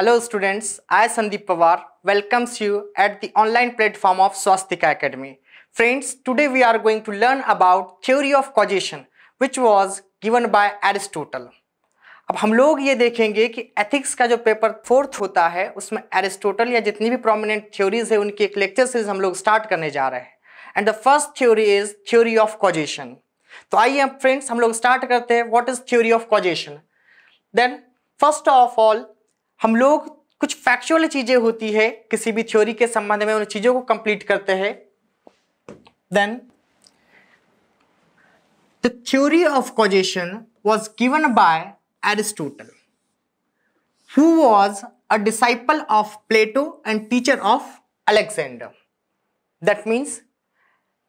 Hello students I Sandeep Pawar welcomes you at the online platform of Swastika academy friends today we are going to learn about theory of causation which was given by Aristotle अब हम लोग ये देखेंगे कि ethics का जो paper fourth होता है उसमें एरिस्टोटल या जितनी भी प्रोमिनेंट थ्योरीज है उनकी एक लेक्चर सीरीज हम लोग स्टार्ट करने जा रहे हैं and the first theory is theory of causation तो आइए फ्रेंड्स हम लोग स्टार्ट करते हैं what is theory of causation then first of all हम लोग कुछ फैक्चुअल चीज़ें होती है किसी भी थ्योरी के संबंध में उन चीज़ों को कंप्लीट करते हैं then the theory of causation was given by Aristotle who was a disciple of Plato and teacher of Alexander that means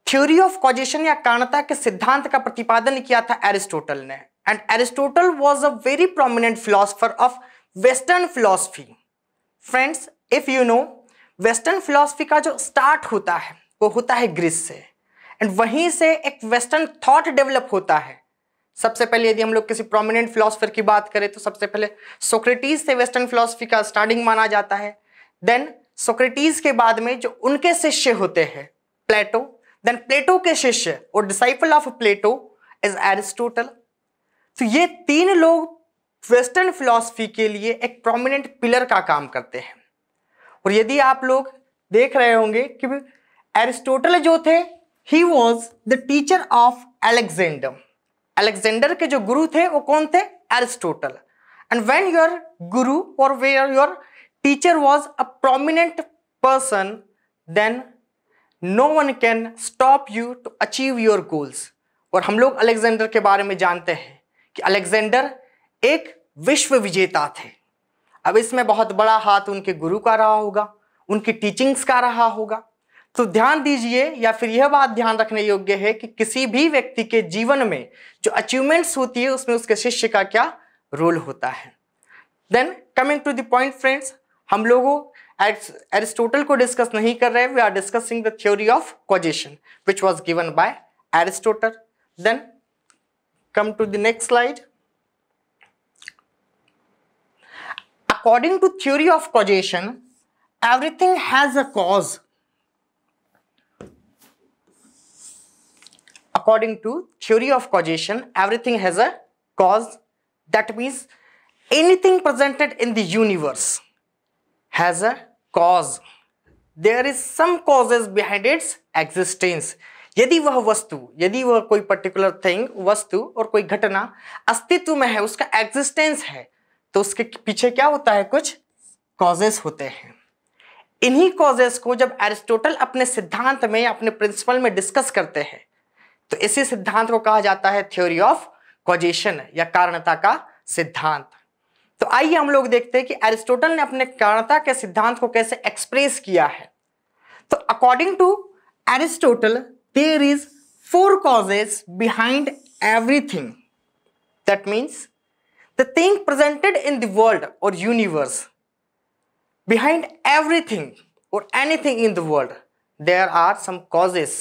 theory of causation या कारणता के सिद्धांत का प्रतिपादन किया था एरिस्टोटल ने and Aristotle was a very prominent philosopher of western philosophy friends if you know western philosophy का जो स्टार्ट होता है वो होता है ग्रीस से एंड वहीं से एक वेस्टर्न थॉट डेवलप होता है सबसे पहले यदि हम लोग किसी प्रोमिनेंट फिलोसफर की बात करें तो सबसे पहले सोक्रेटीज से वेस्टर्न फिलोसफी का स्टार्टिंग माना जाता है देन सोक्रेटीज के बाद में जो उनके शिष्य होते हैं प्लेटो देन प्लेटो के शिष्य और disciple of Plato is Aristotle तो ये तीन लोग वेस्टर्न फिलॉसफी के लिए एक प्रोमिनेंट पिलर का काम करते हैं और यदि आप लोग देख रहे होंगे कि एरिस्टोटल जो थे ही was the teacher of Alexander Alexander के जो गुरु थे वो कौन थे Aristotle and when your guru और where your teacher was a prominent person then no one can stop you to achieve your goals और हम लोग अलेक्जेंडर के बारे में जानते हैं कि अलेक्जेंडर एक विश्व विजेता थे अब इसमें बहुत बड़ा हाथ उनके गुरु का रहा होगा उनकी टीचिंग्स का रहा होगा तो ध्यान दीजिए या फिर यह बात ध्यान रखने योग्य है कि किसी भी व्यक्ति के जीवन में जो अचीवमेंट्स होती है उसमें उसके शिष्य का क्या रोल होता है then coming to the point friends हम लोगों एरिस्टोटल को डिस्कस नहीं कर रहे we are discussing the theory of causation which was given by Aristotle then come to the next slide according to theory of causation, everything has a cause. According to theory of causation, everything has a cause. That means anything presented in the universe has a cause. There is some causes behind its existence. यदि वह वस्तु यदि वह कोई particular thing वस्तु और कोई घटना अस्तित्व में है उसका एग्जिस्टेंस है तो उसके पीछे क्या होता है कुछ कॉजेस होते हैं इन्हीं कॉजेस को जब एरिस्टोटल अपने सिद्धांत में या अपने प्रिंसिपल में डिस्कस करते हैं तो इसी सिद्धांत को कहा जाता है थ्योरी ऑफ कॉजेशन या कारणता का सिद्धांत तो आइए हम लोग देखते हैं कि एरिस्टोटल ने अपने कारणता के सिद्धांत को कैसे एक्सप्रेस किया है तो according to Aristotle there is four causes behind everything that means the thing presented in the world or universe behind everything or anything in the world there are some causes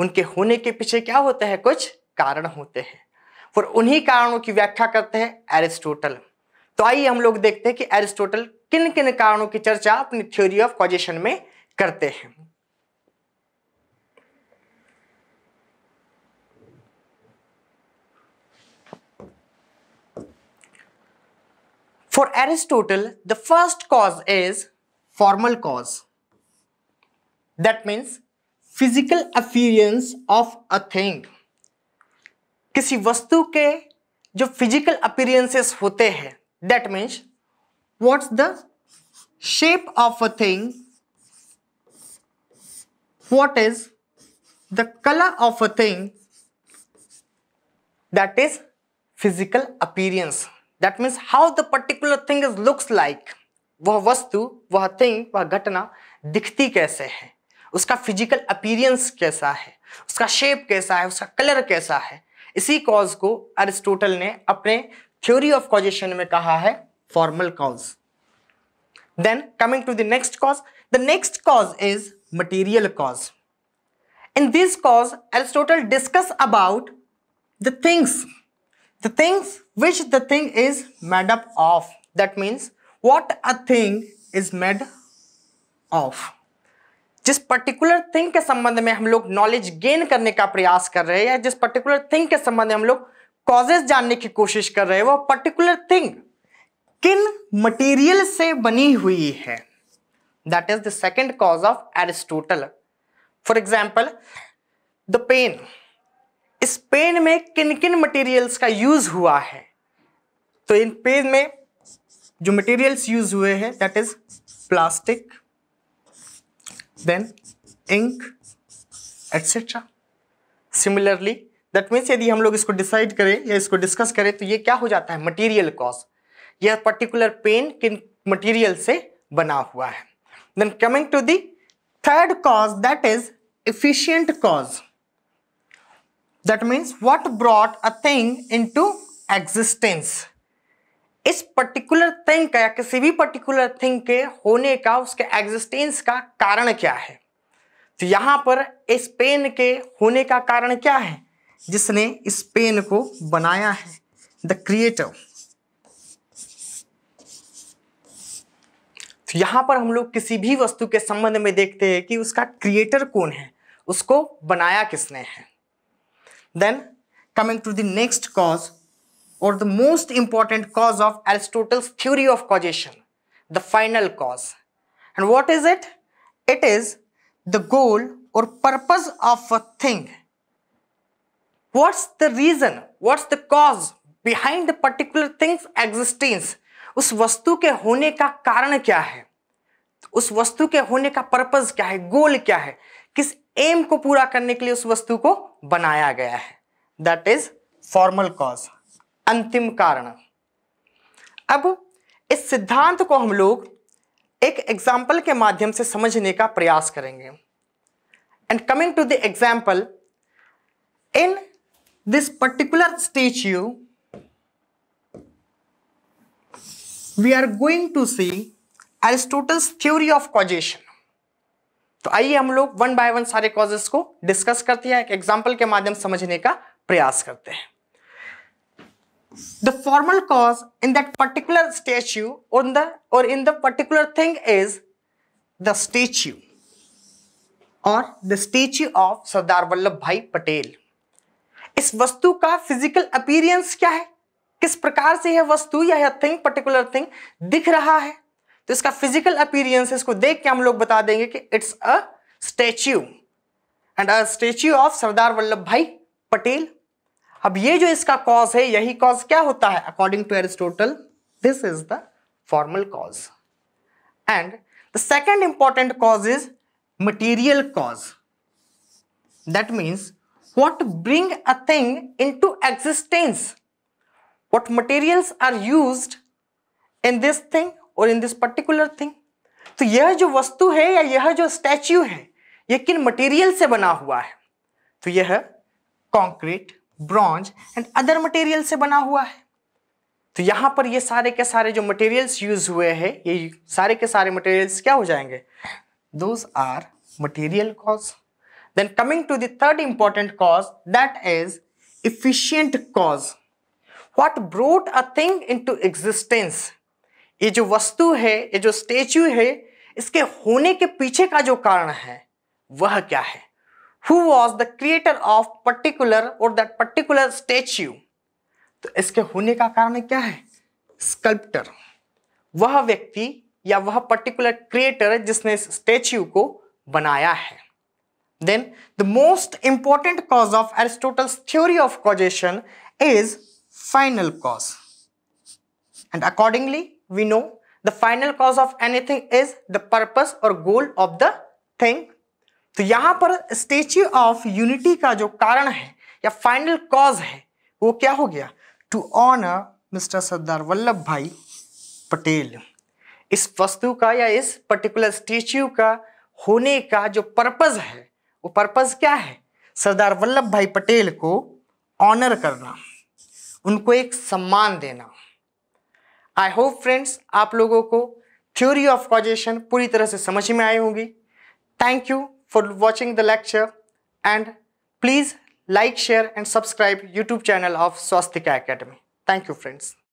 उनके होने के पीछे क्या होते हैं कुछ कारण होते हैं और उन्हीं कारणों की व्याख्या करते हैं एरिस्टोटल तो आइए हम लोग देखते हैं कि एरिस्टोटल किन किन कारणों की चर्चा अपनी थ्योरी ऑफ कॉजेशन में करते हैं For Aristotle, the first cause is formal cause. That means physical appearance of a thing. किसी वस्तु के जो physical appearances होते हैं That means what's the shape of a thing? what is the color of a thing that is physical appearance that means how the particular thing is looks like वह वस्तु वह thing वह घटना दिखती कैसे है उसका फिजिकल अपीरियंस कैसा है उसका शेप कैसा है उसका कलर कैसा है इसी कॉज को अरिस्टोटल ने अपने थ्योरी ऑफ कॉजेशन में कहा है formal cause then coming to the next cause the next cause is material cause in this cause Aristotle discuss about the things The things which the thing is made up of. That means what a thing is made of. जिस particular thing के संबंध में हम लोग knowledge gain करने का प्रयास कर रहे हैं या जिस पर्टिकुलर थिंग के संबंध में हम लोग कॉजेज जानने की कोशिश कर रहे हैं वो पर्टिकुलर थिंग किन मटेरियल से बनी हुई है that is the second cause of Aristotle for example the pen इस पेन में किन किन मटेरियल्स का यूज हुआ है तो इन पेन में जो मटेरियल्स यूज हुए हैं that is plastic then ink etcetera similarly that means यदि हम लोग इसको डिसाइड करें या इसको डिस्कस करें तो ये क्या हो जाता है मटेरियल कॉस्ट यह पर्टिकुलर पेन किन मटेरियल से बना हुआ है then coming to the third cause that is efficient cause that means what brought a thing into existence इस पर्टिकुलर थिंग का या किसी भी पर्टिकुलर थिंग के होने का उसके एग्जिस्टेंस का कारण क्या है तो यहाँ पर इस पेन के होने का कारण क्या है जिसने इस पेन को बनाया है द क्रिएटर तो यहां पर हम लोग किसी भी वस्तु के संबंध में देखते हैं कि उसका क्रिएटर कौन है उसको बनाया किसने है Then coming to the next cause or the most important cause of Aristotle's theory of causation, the final cause. And what is it? It is the goal or purpose of a thing. What's the reason? What's the cause behind the particular thing's existence? उस वस्तु के होने का कारण क्या है उस वस्तु के होने का पर्पज क्या है गोल क्या है किस एम को पूरा करने के लिए उस वस्तु को बनाया गया है दैट इज फॉर्मल कॉज अंतिम कारण अब इस सिद्धांत को हम लोग एक एग्जाम्पल के माध्यम से समझने का प्रयास करेंगे and coming to the example in this particular statue we are going to see Aristotle's theory of causation तो आइए हम लोग वन बाय वन सारे कॉजेस को डिस्कस करते हैं एक एग्जाम्पल के माध्यम समझने का प्रयास करते हैं the formal cause in that particular statue on the और in the particular thing is the statue और the statue of Sardar Vallabhbhai Patel इस वस्तु का फिजिकल अपीरियंस क्या है किस प्रकार से यह वस्तु या यह थिंग पर्टिकुलर थिंग दिख रहा है तो इसका फिजिकल अपीरियंस इसको देख के हम लोग बता देंगे कि it's a statue and a statue of Sardar Vallabhbhai Patel अब ये जो इसका कॉज है यही कॉज क्या होता है according to Aristotle this is the formal cause and the second important cause is material cause that means what bring a thing into existence what materials are used in this thing और इन this particular thing तो यह जो वस्तु है या यह जो statue है यह किन मटेरियल से बना हुआ है तो यह concrete bronze and other material से बना हुआ है तो यहां पर ये सारे के सारे जो मटेरियल्स यूज हुए हैं ये सारे के सारे मटेरियल्स क्या हो जाएंगे those are material cause then coming to third important cause that is efficient cause what brought a thing into existence ये जो वस्तु है ये जो स्टेच्यू है इसके होने के पीछे का जो कारण है वह क्या है who was the creator of particular और दैट पर्टिकुलर स्टेच्यू तो इसके होने का कारण क्या है स्कल्प्टर वह व्यक्ति या वह पर्टिकुलर क्रिएटर जिसने इस स्टेच्यू को बनाया है then the most important cause of Aristotle's theory of causation is final cause and accordingly we know the final cause of anything is the purpose or goal of the thing तो यहां पर statue of unity का जो कारण है या final cause है वो क्या हो गया to honour mister Sardar Vallabhbhai Patel इस वस्तु का या इस पर्टिकुलर स्टेच्यू का होने का जो पर्पज है वो पर्पज क्या है सरदार वल्लभ भाई पटेल को ऑनर करना उनको एक सम्मान देना आई होप फ्रेंड्स आप लोगों को थ्योरी ऑफ कॉजेशन पूरी तरह से समझ में आई होगी thank you for watching the lecture and please like share and subscribe YouTube channel of Swastika academy thank you friends